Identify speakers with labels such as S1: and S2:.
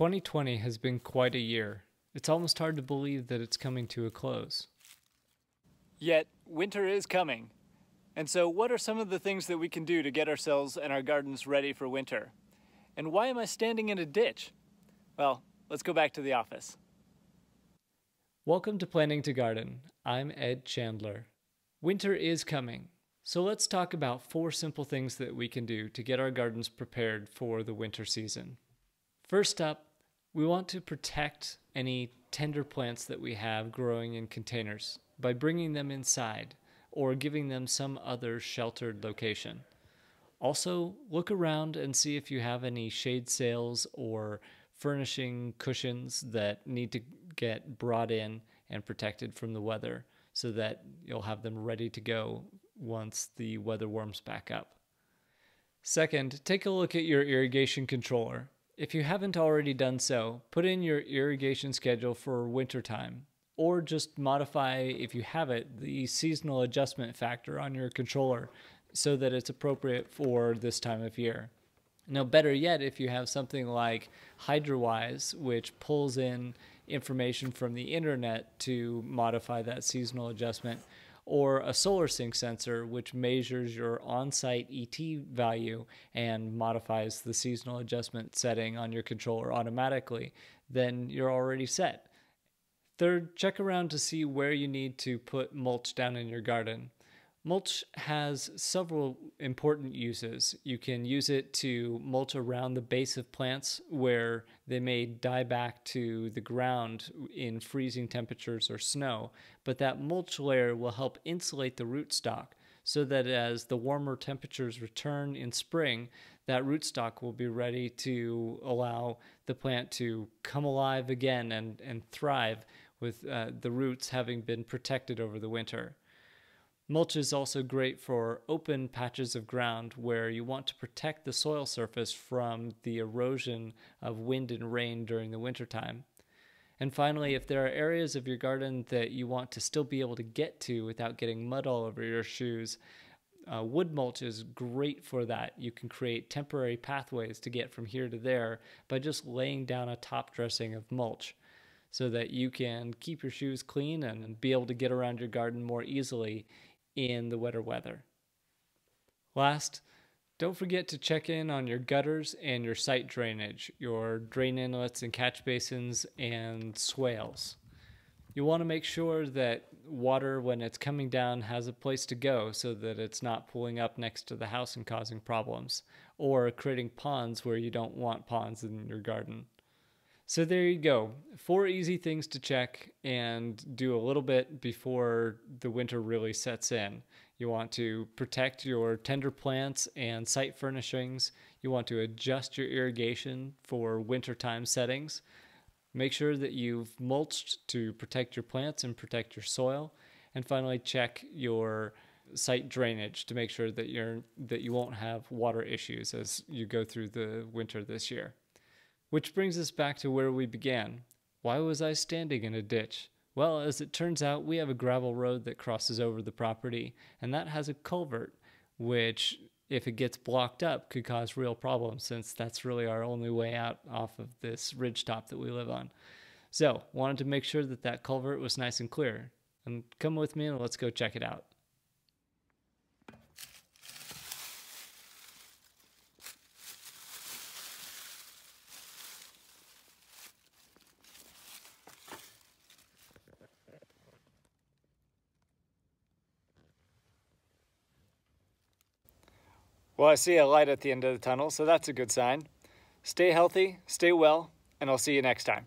S1: 2020 has been quite a year. It's almost hard to believe that it's coming to a close. Yet, winter is coming. And so, what are some of the things that we can do to get ourselves and our gardens ready for winter? And why am I standing in a ditch? Well, let's go back to the office. Welcome to Planning to Garden. I'm Ed Chandler. Winter is coming. So, let's talk about four simple things that we can do to get our gardens prepared for the winter season. First up, we want to protect any tender plants that we have growing in containers by bringing them inside or giving them some other sheltered location. Also, look around and see if you have any shade sails or furnishing cushions that need to get brought in and protected from the weather so that you'll have them ready to go once the weather warms back up. Second, take a look at your irrigation controller. If you haven't already done so, put in your irrigation schedule for wintertime, or just modify, if you have it, the seasonal adjustment factor on your controller so that it's appropriate for this time of year. Now, better yet, if you have something like HydroWise, which pulls in information from the internet to modify that seasonal adjustment, or a solar sync sensor, which measures your on site ET value and modifies the seasonal adjustment setting on your controller automatically, then you're already set. Third, check around to see where you need to put mulch down in your garden. Mulch has several important uses. You can use it to mulch around the base of plants where they may die back to the ground in freezing temperatures or snow, but that mulch layer will help insulate the rootstock so that as the warmer temperatures return in spring, that rootstock will be ready to allow the plant to come alive again and, and thrive with uh, the roots having been protected over the winter. Mulch is also great for open patches of ground where you want to protect the soil surface from the erosion of wind and rain during the wintertime. And finally, if there are areas of your garden that you want to still be able to get to without getting mud all over your shoes, uh, wood mulch is great for that. You can create temporary pathways to get from here to there by just laying down a top dressing of mulch so that you can keep your shoes clean and be able to get around your garden more easily, in the wetter weather. Last, don't forget to check in on your gutters and your site drainage, your drain inlets and catch basins and swales. You want to make sure that water, when it's coming down, has a place to go so that it's not pulling up next to the house and causing problems, or creating ponds where you don't want ponds in your garden. So there you go. Four easy things to check and do a little bit before the winter really sets in. You want to protect your tender plants and site furnishings. You want to adjust your irrigation for wintertime settings. Make sure that you've mulched to protect your plants and protect your soil. And finally, check your site drainage to make sure that you're that you won't have water issues as you go through the winter this year. Which brings us back to where we began. Why was I standing in a ditch? Well, as it turns out, we have a gravel road that crosses over the property, and that has a culvert, which, if it gets blocked up, could cause real problems since that's really our only way out off of this ridgetop that we live on. So, wanted to make sure that that culvert was nice and clear. And come with me and let's go check it out. Well, I see a light at the end of the tunnel, so that's a good sign. Stay healthy, stay well, and I'll see you next time.